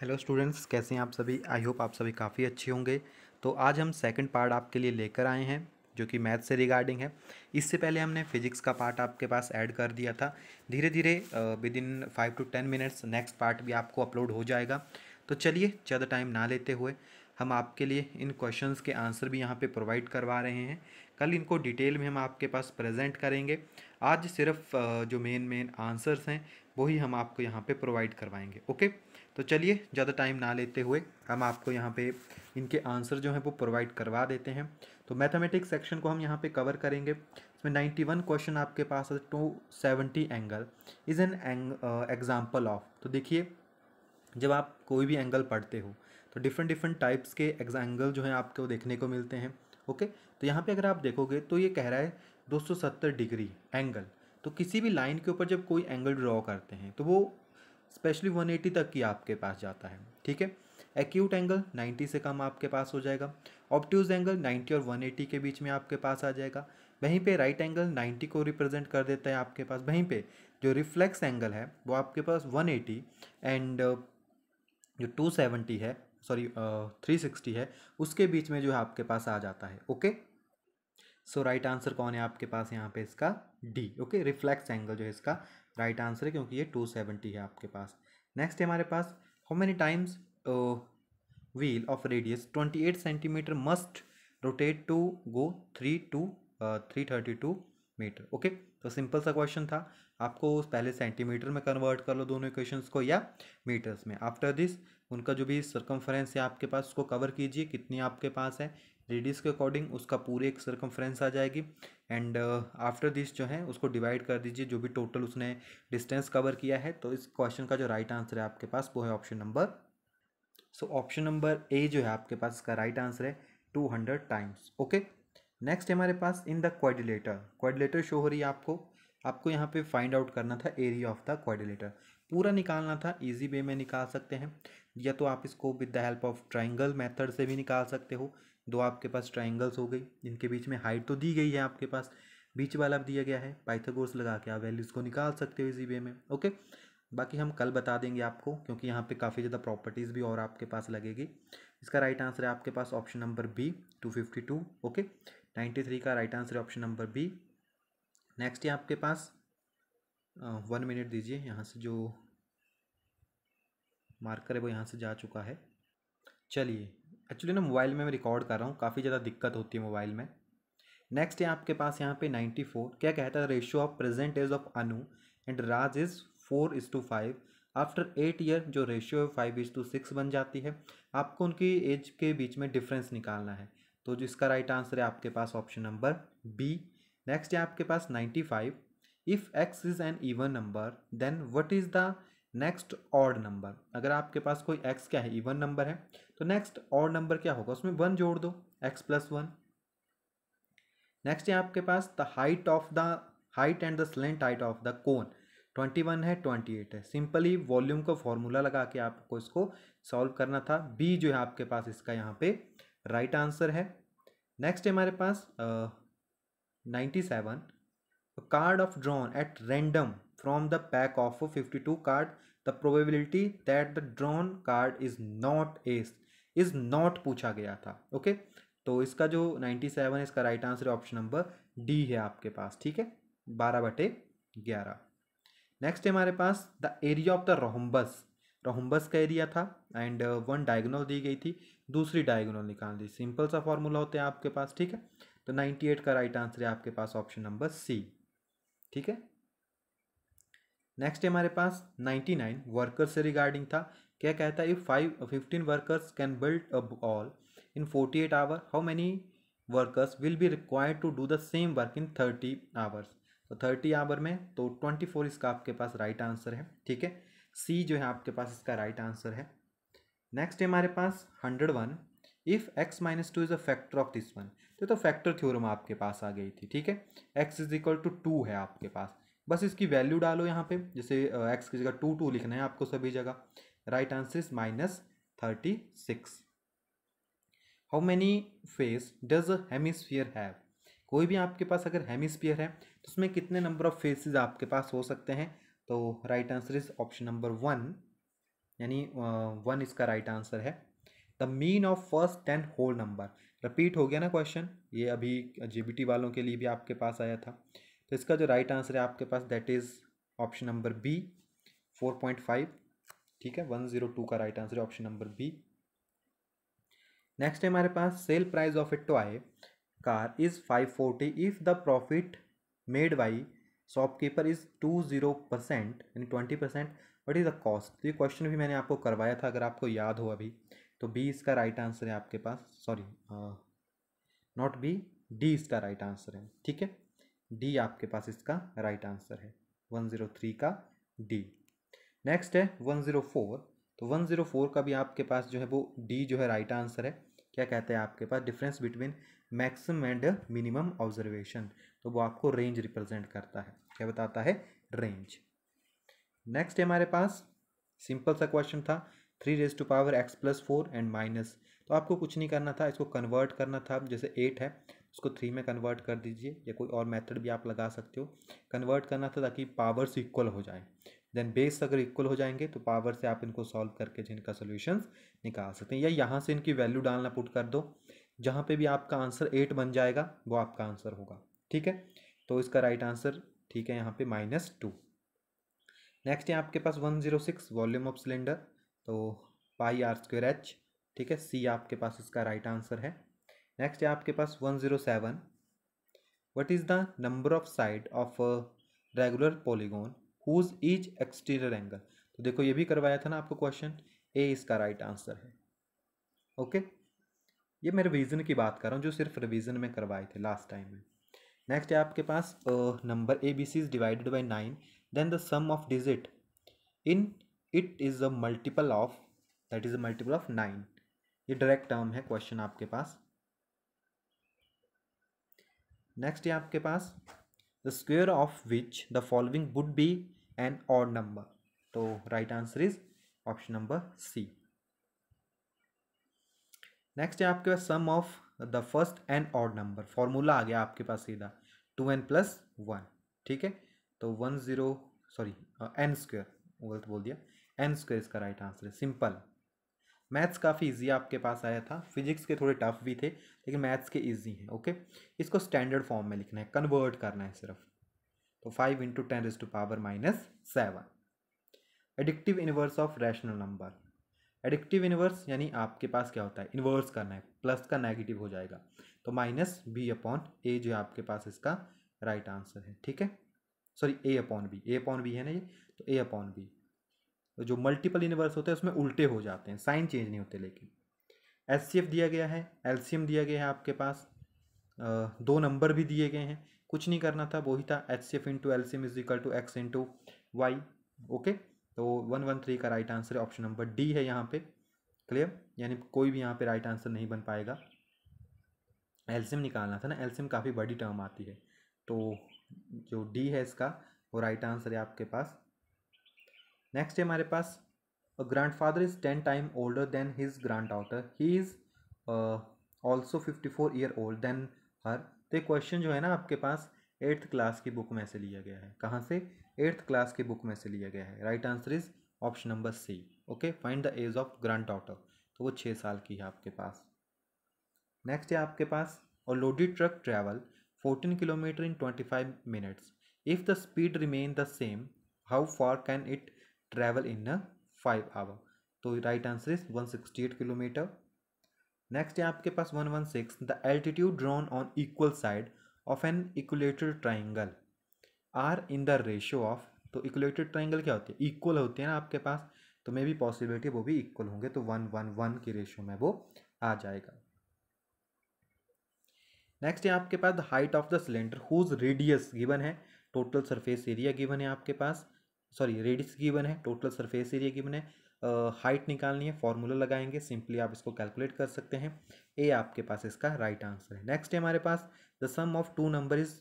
Hello students कैसे हैं आप सभी आई होप आप सभी काफ़ी अच्छे होंगे तो आज हम सेकंड पार्ट आपके लिए लेकर आए हैं जो कि मैथ से रिगार्डिंग है इससे पहले हमने फिजिक्स का पार्ट आपके पास ऐड कर दिया था धीरे धीरे within five to ten minutes next part भी आपको अपलोड हो जाएगा तो चलिए ज़्यादा टाइम ना लेते हुए हम आपके लिए इन क्वेश्चन के आंसर भी यहाँ पर प्रोवाइड करवा रहे हैं कल इनको डिटेल में हम आपके पास प्रेजेंट करेंगे आज सिर्फ जो मेन मेन आंसर्स हैं वही हम आपको यहाँ पर प्रोवाइड करवाएंगे ओके तो चलिए ज़्यादा टाइम ना लेते हुए हम आपको यहाँ पे इनके आंसर जो हैं वो प्रोवाइड करवा देते हैं तो मैथमेटिक्स सेक्शन को हम यहाँ पे कवर करेंगे इसमें नाइन्टी वन क्वेश्चन आपके पास है two seventy angle is an example of तो देखिए जब आप कोई भी एंगल पढ़ते हो तो डिफरेंट डिफरेंट टाइप्स के एंगल जो हैं आपको देखने को मिलते हैं ओके तो यहाँ पर अगर आप देखोगे तो ये कह रहा है सत्तर डिग्री एंगल तो किसी भी लाइन के ऊपर जब कोई एंगल ड्रॉ करते हैं तो वो स्पेशली 180 तक की आपके पास जाता है ठीक है एक्यूट एंगल 90 से कम आपके पास हो जाएगा ऑप्टूज एंगल 90 और 180 के बीच में आपके पास आ जाएगा वहीं पे राइट एंगल 90 को रिप्रेजेंट कर देता है आपके पास वहीं पे जो रिफ्लेक्स एंगल है वो आपके पास 180 एंड जो 270 है सॉरी थ्री सिक्सटी है उसके बीच में जो है आपके पास आ जाता है ओके सो राइट आंसर कौन है आपके पास यहाँ पे इसका डी ओके रिफ्लेक्स एंगल जो है इसका राइट आंसर है क्योंकि ये टू सेवेंटी है आपके पास नेक्स्ट है हमारे पास how many times wheel of radius twenty eight centimeter must rotate to go three two three thirty two meter okay तो सिंपल सा क्वेश्चन था आपको पहले सेंटीमीटर में कन्वर्ट कर लो दोनों इक्वेशंस को या मीटर्स में आफ्टर दिस उनका जो भी सरकमफ्रेंस है आपके पास उसको कवर कीजिए कितनी आपके पास है रेडियस के अकॉर्डिंग उसका पूरे एक सरकमफ्रेंस आ जाएगी एंड आफ्टर दिस जो है उसको डिवाइड कर दीजिए जो भी टोटल उसने डिस्टेंस कवर किया है तो इस क्वेश्चन का जो राइट आंसर है आपके पास वो है option number so option number A जो है आपके पास इसका राइट आंसर है two hundred times okay next हमारे पास in the quadrilateral quadrilateral show हो रही है आपको आपको यहाँ पे फाइंड आउट करना था एरिया ऑफ द क्वाडिलेटर पूरा निकालना था इजी वे में निकाल सकते हैं या तो आप इसको with the help of triangle method से भी निकाल सकते हो दो आपके पास ट्राइंगल्स हो गई जिनके बीच में हाइट तो दी गई है आपके पास बीच वाला दिया गया है पाइथागोरस लगा के आप वैल्यूज़ को निकाल सकते हो इसी वे में ओके बाकी हम कल बता देंगे आपको क्योंकि यहाँ पे काफ़ी ज़्यादा प्रॉपर्टीज़ भी और आपके पास लगेगी इसका राइट आंसर है आपके पास option number B two fifty two okay ninety three का राइट आंसर है ऑप्शन नंबर बी नेक्स्ट है आपके पास वन मिनट दीजिए यहाँ से जो मार्कर है वो यहाँ से जा चुका है चलिए एक्चुअली ना मोबाइल में मैं रिकॉर्ड कर रहा हूँ काफ़ी ज़्यादा दिक्कत होती है मोबाइल में नेक्स्ट है आपके पास यहाँ पे 94 क्या कहता है ratio of present age of Anu and Raj is four is to five after eight year जो रेशियो है फाइव इज़ टू सिक्स बन जाती है आपको उनकी एज के बीच में डिफरेंस निकालना है तो जिसका राइट आंसर है आपके पास ऑप्शन नंबर बी नेक्स्ट है आपके पास ninety five if X is an even number then what is the next odd number अगर आपके पास कोई एक्स क्या है इवन नंबर है तो नेक्स्ट और नंबर क्या होगा उसमें वन जोड़ दो एक्स प्लस वन नेक्स्ट है आपके पास the height of the height and the slant height of the cone twenty one है ट्वेंटी एट है सिंपली वॉल्यूम का फॉर्मूला लगा के आपको इसको सॉल्व करना था बी जो है आपके पास इसका यहाँ पे राइट right आंसर है नेक्स्ट है हमारे पास ninety seven card of drawn at random from the pack of fifty two card the probability that the drawn card is not S is not पूछा गया था ओके तो इसका जो 97 है इसका right answer option number D है आपके पास ठीक है बारह बटे ग्यारह नेक्स्ट है हमारे पास the area of the rhombus rhombus का एरिया था एंड वन डायगोनल दी गई थी दूसरी डायगोनल निकाल दी सिंपल सा फॉर्मूला होता है आपके पास ठीक है तो नाइन्टी एट का राइट आंसर है आपके पास ऑप्शन नंबर सी ठीक है नेक्स्ट है हमारे पास नाइन्टी नाइन वर्कर से रिगार्डिंग था क्या कहता है if five fifteen workers can build a ball in forty eight hour how many workers will be required to do the same work in thirty hours तो thirty hour में तो twenty four इसका आपके पास राइट आंसर है ठीक है सी जो है आपके पास इसका राइट आंसर है नेक्स्ट है हमारे पास hundred one if x minus two is a factor of this one तो तो फैक्टर थ्योरम आपके पास आ गई थी ठीक है x is equal to two है आपके पास बस इसकी वैल्यू डालो यहाँ पे जैसे एक्स की जगह टू टू लिखना है आपको सभी जगह Right answer is minus 36. How many face does hemisphere have कोई भी आपके पास अगर हेमिस्फीयर है तो उसमें कितने नंबर ऑफ फेसेस आपके पास हो सकते हैं तो right answer is option number one यानी वन इसका राइट right आंसर है the mean of first ten whole number repeat हो गया ना क्वेश्चन ये अभी जीबीटी वालों के लिए भी आपके पास आया था तो इसका जो राइट right आंसर है आपके पास that is option number B four point five ठीक है वन जीरो टू का राइट आंसर है ऑप्शन नंबर बी नेक्स्ट है हमारे पास sale price of a toy car is five forty if the profit made by shopkeeper is two zero percent यानी twenty percent what is the cost तो ये question भी मैंने आपको करवाया था अगर आपको याद हो अभी तो बी इसका राइट आंसर है आपके पास सॉरी नॉट बी डी इसका राइट आंसर है ठीक है डी आपके पास इसका राइट आंसर है वन ज़ीरो थ्री का डी नेक्स्ट है वन ज़ीरो फोर तो वन ज़ीरो फोर का भी आपके पास जो है वो डी जो है राइट आंसर है क्या कहते हैं आपके पास difference between maximum and minimum observation तो वो आपको रेंज रिप्रेजेंट करता है क्या बताता है रेंज नेक्स्ट है हमारे पास सिंपल सा क्वेश्चन था three raise to power x plus four and minus तो आपको कुछ नहीं करना था इसको कन्वर्ट करना था जैसे एट है उसको थ्री में कन्वर्ट कर दीजिए या कोई और मेथड भी आप लगा सकते हो कन्वर्ट करना था ताकि पावर्स इक्वल हो जाएं देन बेस अगर इक्वल हो जाएंगे तो पावर से आप इनको सॉल्व करके जिनका सोल्यूशन निकाल सकते हैं या यहाँ से इनकी वैल्यू डालना पुट कर दो जहाँ पे भी आपका आंसर एट बन जाएगा वो आपका आंसर होगा ठीक है तो इसका राइट आंसर ठीक है यहाँ पर माइनस टू नेक्स्ट है आपके पास one zero six volume of cylinder तो पाई आर स्क्वेयर एच ठीक है सी आपके पास इसका राइट आंसर है नेक्स्ट है आपके पास one zero seven what is the number of side of regular polygon whose each exterior angle तो देखो ये भी करवाया था ना आपको क्वेश्चन ए इसका राइट आंसर है ओके okay? ये मैं रिवीजन की बात कर रहा हूँ जो सिर्फ रिवीजन में करवाए थे लास्ट टाइम में नेक्स्ट है आपके पास number A B C is divided by nine then the sum of digit in it is a multiple of that is a multiple of nine ये डायरेक्ट टर्म है question आपके पास next है आपके पास the square of which the following would be an odd number तो right answer is option number C next है आपके पास sum of the first and odd number formula आ गया आपके पास सीधा टू एन प्लस वन ठीक है तो one zero sorry n square गलत बोल दिया एन स्क्वेयर इसका राइट आंसर है सिंपल मैथ्स काफ़ी इजी आपके पास आया था फिजिक्स के थोड़े टफ भी थे लेकिन मैथ्स के इजी हैं ओके इसको स्टैंडर्ड फॉर्म में लिखना है कन्वर्ट करना है सिर्फ तो five into ten is to power minus seven addictive inverse of rational number addictive inverse यानी आपके पास क्या होता है इन्वर्स करना है प्लस का नेगेटिव हो जाएगा तो माइनस बी अपॉन ए जो आपके पास इसका राइट right आंसर है ठीक है sorry A upon B A upon B है ना ये तो ए अपॉन बी जो मल्टीपल यूनिवर्स होते हैं उसमें उल्टे हो जाते हैं साइन चेंज नहीं होते लेकिन एस दिया गया है एल दिया गया है आपके पास दो नंबर भी दिए गए हैं कुछ नहीं करना था वही था H C F into L C M is equal to x into y okay तो वन वन थ्री का राइट आंसर है ऑप्शन नंबर डी है यहाँ पे क्लियर यानी कोई भी यहाँ पे राइट आंसर नहीं बन पाएगा एल्सियम निकालना था ना एल्सियम काफ़ी बड़ी टर्म आती है तो जो डी है इसका वो राइट आंसर है आपके पास नेक्स्ट है हमारे पास grandfather is ten time older than his granddaughter he is also fifty four year old than her तो क्वेश्चन जो है ना आपके पास एट्थ क्लास की बुक में से लिया गया है कहाँ से एट्थ क्लास की बुक में से लिया गया है right answer is option number C okay find the age of granddaughter तो वो छः साल की है आपके पास नेक्स्ट है आपके पास और loaded truck travel fourteen kilometer in twenty five minutes if the speed remain the same how far can it travel in a five hour तो right answer is one sixty eight kilometer next है आपके पास one one six the altitude drawn on equal side of an equilateral triangle are in the ratio of तो equilateral triangle क्या होती है equal होते हैं ना आपके पास तो मे बी पॉसिबिलिटी वो भी इक्वल होंगे तो वन वन वन के रेशो में वो आ जाएगा नेक्स्ट है आपके पास the height of the cylinder whose radius given है टोटल सरफेस एरिया गिवन है आपके पास सॉरी रेडियस गिवन है टोटल सरफेस एरिया गिवन है हाइट निकालनी है फॉर्मूला लगाएंगे सिंपली आप इसको कैलकुलेट कर सकते हैं ए आपके पास इसका राइट right आंसर है नेक्स्ट है हमारे पास the sum of two number is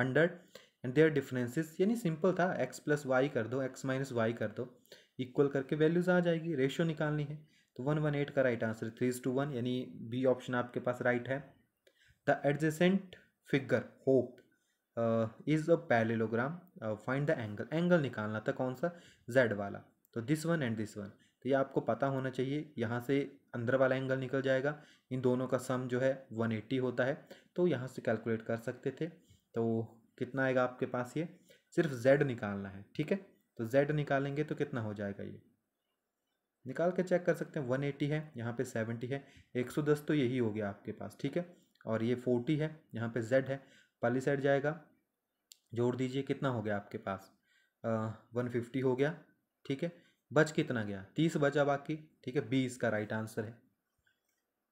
hundred and their differences यानी सिंपल था एक्स प्लस वाई कर दो एक्स माइनस वाई कर दो इक्वल करके वैल्यूज आ जाएगी रेशियो निकालनी है तो वन वन एट का right answer three two one यानी बी ऑप्शन आपके पास राइट right है the adjacent figure hope is a parallelogram find the angle angle निकालना था कौन सा जेड वाला तो this one and this one तो ये आपको पता होना चाहिए यहाँ से अंदर वाला एंगल निकल जाएगा इन दोनों का सम जो है वन एट्टी होता है तो यहाँ से कैलकुलेट कर सकते थे तो कितना आएगा आपके पास ये सिर्फ जेड निकालना है ठीक है तो जेड निकालेंगे तो कितना हो जाएगा ये निकाल के चेक कर सकते हैं वन एटी है यहाँ पे सेवेंटी है एक सौ दस तो यही हो गया आपके पास ठीक है और ये फोर्टी है यहाँ पे जेड है पाली साइड जाएगा जोड़ दीजिए कितना हो गया आपके पास वन फिफ्टी हो गया ठीक है बच कितना गया तीस बचा बाकी ठीक है बी इसका राइट आंसर है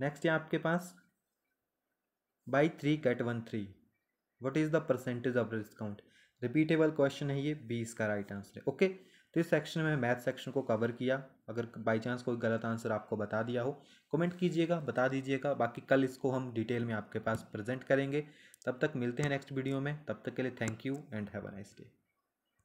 नेक्स्ट है आपके पास buy three get one three what is the percentage of discount repeatable question है ये बी इसका राइट आंसर है ओके तो इस सेक्शन में मैथ सेक्शन को कवर किया अगर बाई चांस कोई गलत आंसर आपको बता दिया हो कमेंट कीजिएगा बता दीजिएगा बाकी कल इसको हम डिटेल में आपके पास प्रेजेंट करेंगे तब तक मिलते हैं नेक्स्ट वीडियो में तब तक के लिए thank you and have a nice day